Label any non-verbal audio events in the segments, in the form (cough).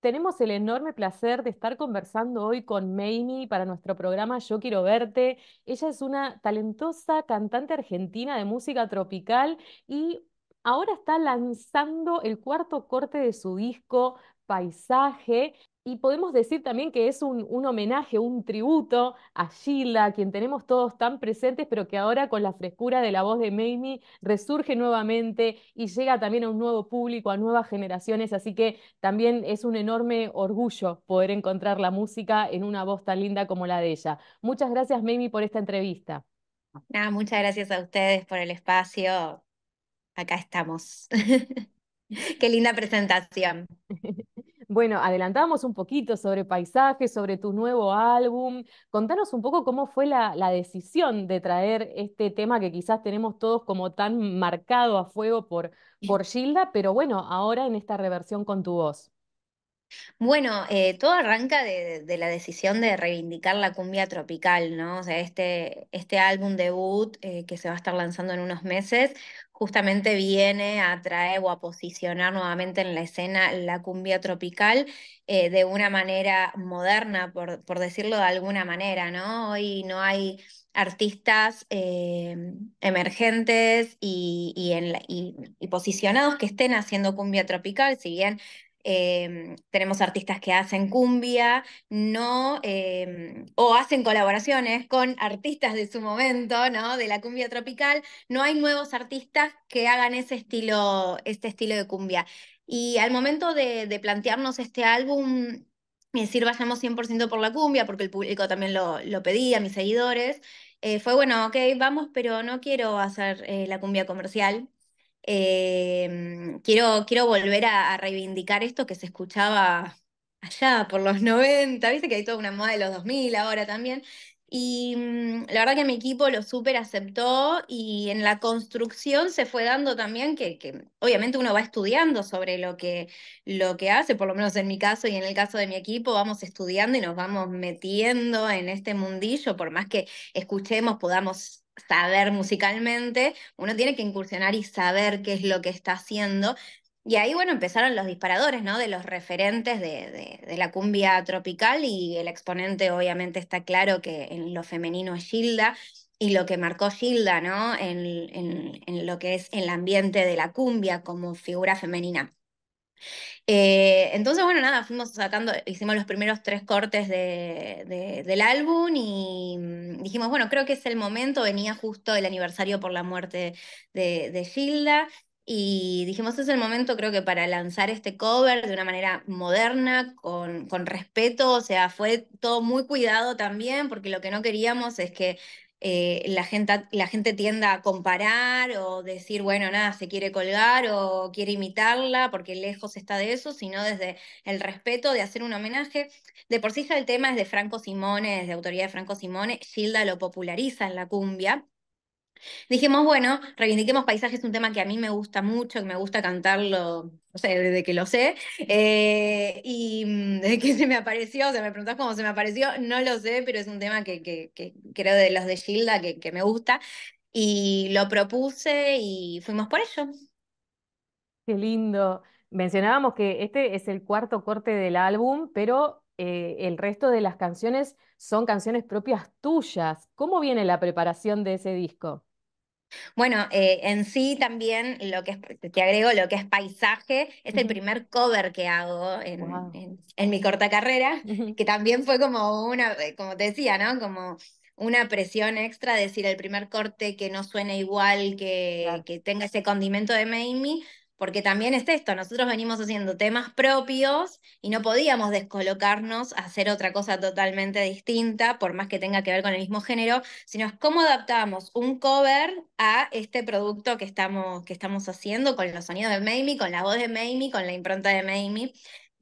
Tenemos el enorme placer de estar conversando hoy con Mamie para nuestro programa Yo Quiero Verte. Ella es una talentosa cantante argentina de música tropical y ahora está lanzando el cuarto corte de su disco Paisaje, y podemos decir también que es un, un, homenaje, un tributo a Sheila, quien tenemos todos tan presentes, pero que ahora con la frescura de la voz de Mamie resurge nuevamente y llega también a un nuevo público, a nuevas generaciones. Así que también es un enorme orgullo poder encontrar la música en una voz tan linda como la de ella. Muchas gracias, Mamie, por esta entrevista. muchas gracias a ustedes por el espacio. Acá estamos. (laughs) Qué linda presentación. (laughs) Bueno, adelantamos un poquito sobre paisajes, sobre tu nuevo álbum. Contanos un poco cómo fue la, decisión de traer este tema que quizás tenemos todos como tan marcado a fuego por, por Gilda, pero bueno, ahora en esta reversión con tu voz. Bueno, eh, todo arranca de, la decisión de reivindicar la cumbia tropical, ¿no? O sea, este, este álbum debut eh, que se va a estar lanzando en unos meses, justamente viene a traer o a posicionar nuevamente en la escena la cumbia tropical eh, de una manera moderna, por, decirlo de alguna manera, ¿no? Hoy no hay artistas emergentes y, en y, posicionados que estén haciendo cumbia tropical, si bien Em, tenemos artistas que hacen cumbia, no, em, o hacen colaboraciones con artistas de su momento, ¿no? De la cumbia tropical, no hay nuevos artistas que hagan ese estilo, este estilo de cumbia. Y al momento de, plantearnos este álbum, y decir vayamos 100% por la cumbia, porque el público también lo, pedía, mis seguidores, eh, fue bueno, ok, vamos, pero no quiero hacer eh, la cumbia comercial. Em, quiero, quiero volver a, reivindicar esto que se escuchaba allá por los 90, (laughs) viste que hay toda una moda de los 2000 ahora también. Y mm, la verdad que mi equipo lo súper aceptó y en la construcción se fue dando también que, que, obviamente uno va estudiando sobre lo que, lo que hace, por lo menos en mi caso y en el caso de mi equipo, vamos estudiando y nos vamos metiendo en este mundillo, por más que escuchemos, podamos saber musicalmente, uno tiene que incursionar y saber qué es lo que está haciendo. Y ahí, bueno, empezaron los disparadores, ¿no? De los referentes de, la cumbia tropical y el exponente obviamente está claro que en lo femenino es Gilda y lo que marcó Gilda, ¿no? En, en lo que es el ambiente de la cumbia como figura femenina. Eh, entonces, bueno, nada, fuimos sacando, hicimos los primeros tres cortes del álbum y mm, dijimos, bueno, creo que es el momento, venía justo el aniversario por la muerte de, de Gilda, y dijimos, es el momento creo que para lanzar este cover de una manera moderna, con, con respeto, o sea, fue todo muy cuidado también, porque lo que no queríamos es que eh, la, gente, la gente tienda a comparar o decir, bueno, nada, se quiere colgar o quiere imitarla, porque lejos está de eso, sino desde el respeto de hacer un homenaje. De por sí ya el tema es de Franco Simone, es de autoría de Franco Simone, Gilda lo populariza en la cumbia, Dijimos, bueno, reivindiquemos paisajes, un tema que a mí me gusta mucho, que me gusta cantarlo, no sé, desde que lo sé, eh, y mm, (laughs) desde que se me apareció, o sea, me preguntás cómo se me apareció, no lo sé, pero es un tema que, que, creo de los de Gilda que, que me gusta, y lo propuse y fuimos por ello. Qué lindo. Mencionábamos que este es el cuarto corte del álbum, pero eh, el resto de las canciones son canciones propias tuyas. ¿Cómo viene la preparación de ese disco? Bueno, eh, en sí también lo que te agrego lo que es paisaje, es el primer cover que hago en, mi corta carrera, que también fue como una, eh, como te decía, ¿no? Como una presión extra, decir el primer corte que no suene igual, que, que tenga ese condimento de Mamie, porque también es esto, nosotros venimos haciendo temas propios y no podíamos descolocarnos a hacer otra cosa totalmente distinta, por más que tenga que ver con el mismo género, sino es cómo adaptamos un cover a este producto que estamos, que estamos haciendo con los sonidos de Mamie, con la voz de Mamie, con la impronta de Mamie.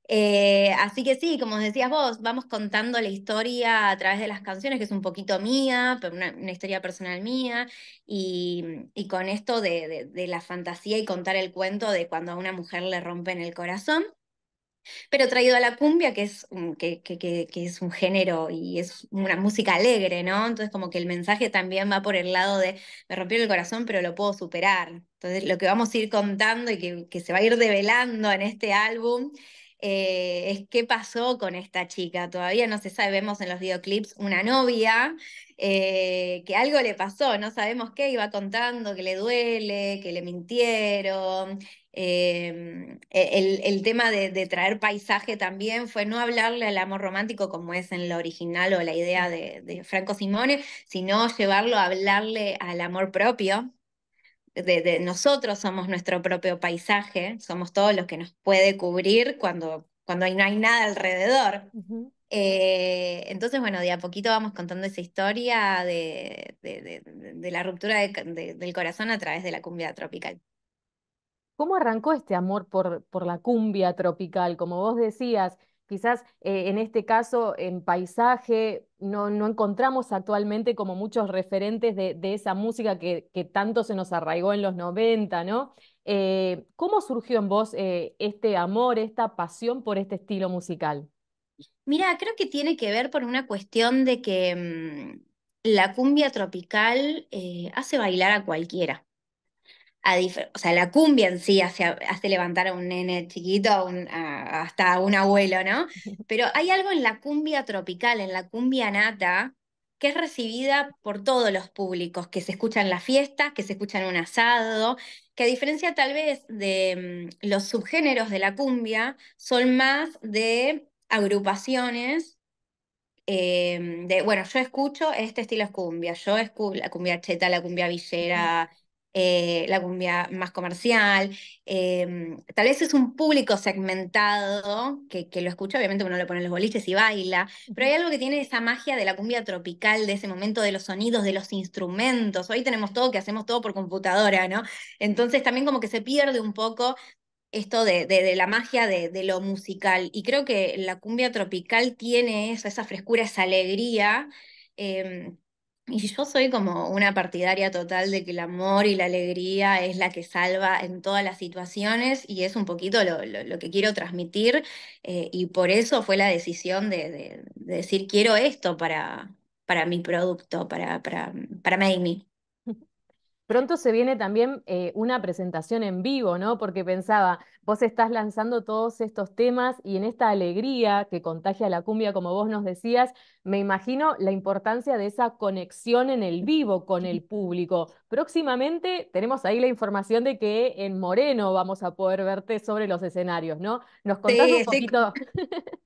Eh, así que sí, como decías vos, vamos contando la historia a través de las canciones, que es un poquito mía, pero una, historia personal mía, y, con esto de, de, la fantasía y contar el cuento de cuando a una mujer le rompen el corazón. Pero traído a la cumbia, que es, un, que, que, es un género y es una música alegre, ¿no? Entonces como que el mensaje también va por el lado de, me rompió el corazón, pero lo puedo superar. Entonces lo que vamos a ir contando y que se va a ir develando en este álbum eh, es qué pasó con esta chica. Todavía no se sabe, vemos en los videoclips una novia eh, que algo le pasó, no sabemos qué, iba contando que le duele, que le mintieron. Em, e-, el, tema de, traer paisaje también fue no hablarle al amor romántico como es en lo original o la idea de Franco Simone, sino llevarlo a hablarle al amor propio, nosotros somos nuestro propio paisaje, somos todos los que nos puede cubrir cuando, cuando no hay nada alrededor. Eh, entonces, bueno, de a poquito vamos contando esa historia de, la ruptura del corazón a través de la cumbia tropical. ¿Cómo arrancó este amor por, por la cumbia tropical? Como vos decías, quizás eh, en este caso en paisaje no, encontramos actualmente como muchos referentes de, esa música que, tanto se nos arraigó en los 90, ¿no? Eh, ¿Cómo surgió en vos eh, este amor, esta pasión por este estilo musical? Mira, creo que tiene que ver por una cuestión de que mm, la cumbia tropical hace bailar a cualquiera o sea, la cumbia en sí hace, levantar a un nene chiquito, hasta un abuelo, ¿no? (laughs) Pero hay algo en la cumbia tropical, en la cumbia nata, que es recibida por todos los públicos, que se escucha en la fiesta, que se escucha en un asado, que a diferencia tal vez de mm, los subgéneros de la cumbia, son más de agrupaciones em, de, bueno, yo escucho este estilo de cumbia, yo escucho la cumbia cheta, la cumbia villera, eh, la cumbia más comercial. Em, tal vez es un público segmentado que, que, lo escucha, obviamente uno le pone los boliches y baila, pero hay algo que tiene esa magia de la cumbia tropical, de ese momento de los sonidos, de los instrumentos. Hoy tenemos todo que hacemos todo por computadora, ¿no? Entonces también como que se pierde un poco esto de, la magia de, lo musical. Y creo que la cumbia tropical tiene eso, esa frescura, esa alegría, em, y yo soy como una partidaria total de que el amor y la alegría es la que salva en todas las situaciones y es un poquito lo, que quiero transmitir eh, y por eso fue la decisión de, decir quiero esto para, para mi producto, para, para, para Me. Pronto se viene también eh, una presentación en vivo, ¿no? Porque pensaba, vos estás lanzando todos estos temas y en esta alegría que contagia la cumbia, como vos nos decías, me imagino la importancia de esa conexión en el vivo con el (laughs) público. Próximamente tenemos ahí la información de que en Moreno vamos a poder verte sobre los escenarios, ¿no? ¿Nos contás un poquito? (laughs) (laughs)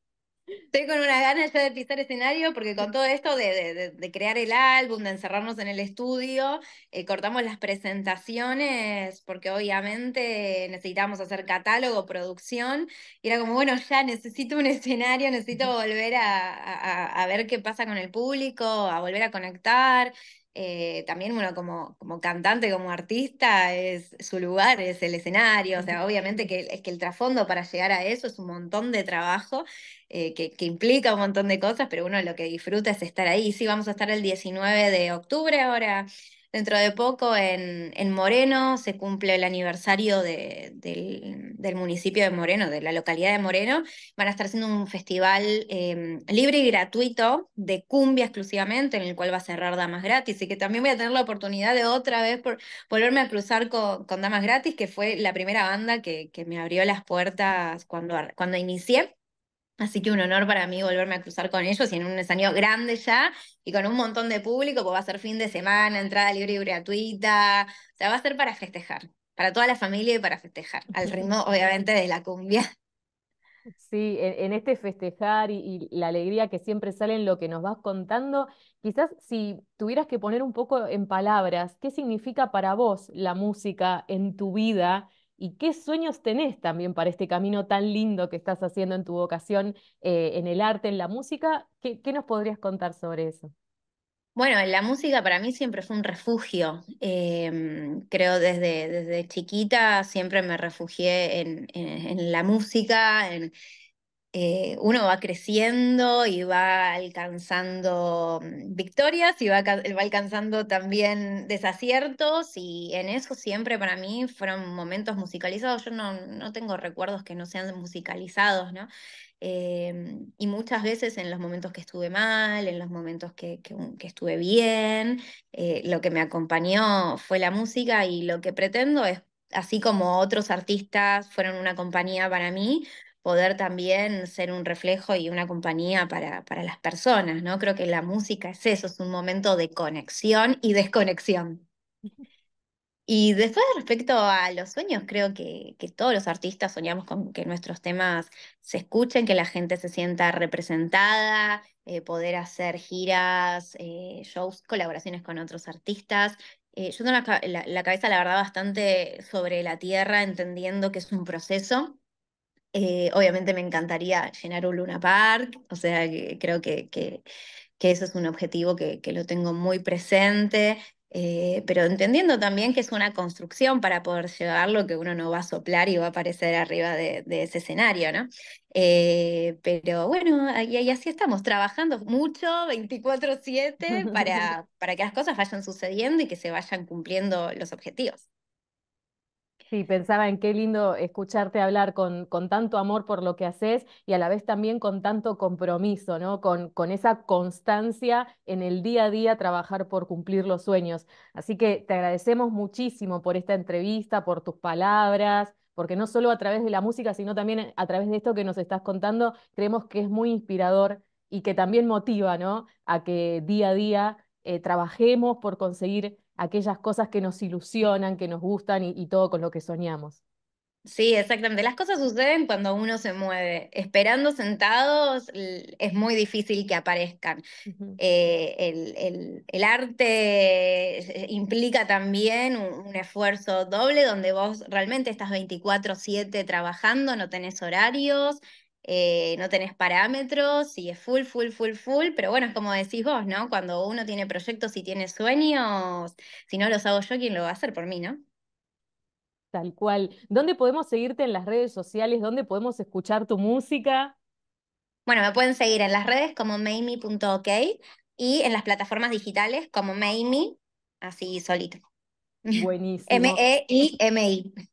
Estoy con una ganas ya de pisar escenario porque con todo esto de, crear el álbum, de encerrarnos en el estudio, eh, cortamos las presentaciones porque obviamente necesitábamos hacer catálogo, producción, y era como, bueno, ya necesito un escenario, necesito volver a ver qué pasa con el público, a volver a conectar, eh, también, uno como, como cantante, como artista, es su lugar, es el escenario, o sea, obviamente que, es que el trasfondo para llegar a eso es un montón de trabajo eh, que, que, implica un montón de cosas, pero uno lo que disfruta es estar ahí. Sí, vamos a estar el 19 de octubre ahora Dentro de poco en, Moreno se cumple el aniversario del, municipio de Moreno, de la localidad de Moreno. Van a estar haciendo un festival em, libre y gratuito de cumbia exclusivamente, en el cual va a cerrar Damas Gratis. Y que también voy a tener la oportunidad de otra vez por, volverme a cruzar con, Damas Gratis, que fue la primera banda que, me abrió las puertas cuando, cuando inicié. Así que un honor para mí volverme a cruzar con ellos y en un escenario grande ya y con un montón de público, pues va a ser fin de semana, entrada libre y gratuita. O sea, va a ser para festejar, para toda la familia y para festejar, al (laughs) ritmo obviamente de la cumbia. Sí, en, este festejar y, la alegría que siempre sale en lo que nos vas contando, quizás si tuvieras que poner un poco en palabras, ¿qué significa para vos la música en tu vida? ¿Y qué sueños tenés también para este camino tan lindo que estás haciendo en tu vocación eh, en el arte, en la música? ¿Qué, nos podrías contar sobre eso? Bueno, la música para mí siempre fue un refugio. Em, creo desde, desde chiquita siempre me refugié en, en, en la música, en, eh, uno va creciendo y va alcanzando mm, victorias y va, alcanzando también desaciertos y en eso siempre para mí fueron momentos musicalizados. Yo no, tengo recuerdos que no sean musicalizados, ¿no? Eh, y muchas veces en los momentos que estuve mal, en los momentos que, estuve bien, eh, lo que me acompañó fue la música y lo que pretendo es, así como otros artistas fueron una compañía para mí, poder también ser un reflejo y una compañía para, para las personas, ¿no? Creo que la música es eso, es un momento de conexión y desconexión. Y después respecto a los sueños, creo que, que, todos los artistas soñamos con que nuestros temas se escuchen, que la gente se sienta representada, eh, poder hacer giras, eh, shows, colaboraciones con otros artistas. Eh, yo tengo la, cabeza, la verdad, bastante sobre la tierra, entendiendo que es un proceso eh, obviamente me encantaría llenar un Luna Park, o sea, creo que, que, eso es un objetivo que, lo tengo muy presente, eh, pero entendiendo también que es una construcción para poder llevarlo, que uno no va a soplar y va a aparecer arriba de, ese escenario, ¿no? Eh, pero bueno, y, así estamos, trabajando mucho, 24/7, (laughs) para, para que las cosas vayan sucediendo y que se vayan cumpliendo los objetivos. Sí, pensaba en qué lindo escucharte hablar con, tanto amor por lo que haces y a la vez también con tanto compromiso, ¿no? Con, esa constancia en el día a día trabajar por cumplir los sueños. Así que te agradecemos muchísimo por esta entrevista, por tus palabras, porque no solo a través de la música, sino también a través de esto que nos estás contando, creemos que es muy inspirador y que también motiva, ¿no? A que día a día eh, trabajemos por conseguir aquellas cosas que nos ilusionan, que nos gustan y, todo con lo que soñamos. Sí, exactamente. Las cosas suceden cuando uno se mueve. Esperando sentados es muy difícil que aparezcan. Eh, el, arte eh, implica también un, un, esfuerzo doble donde vos realmente estás 24/7 trabajando, no tenés horarios, eh, no tenés parámetros y es full, full, full, full, pero bueno, es como decís vos, ¿no? Cuando uno tiene proyectos y tiene sueños, si no los hago yo, ¿quién lo va a hacer por mí, no? Tal cual. ¿Dónde podemos seguirte en las redes sociales? ¿Dónde podemos escuchar tu música? Bueno, me pueden seguir en las redes como maimi.ok y en las plataformas digitales como maimi, así solito. (laughs) Buenísimo. m e i m -I.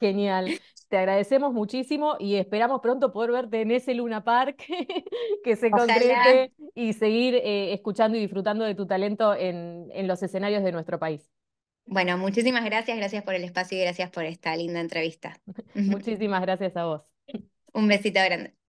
Genial te agradecemos muchísimo y esperamos pronto poder verte en ese Luna Park (laughs) que se concrete y seguir eh, escuchando y disfrutando de tu talento en los escenarios de nuestro país. Bueno, muchísimas gracias, gracias por el espacio y gracias por esta linda entrevista. (laughs) muchísimas gracias a vos. Un besito grande.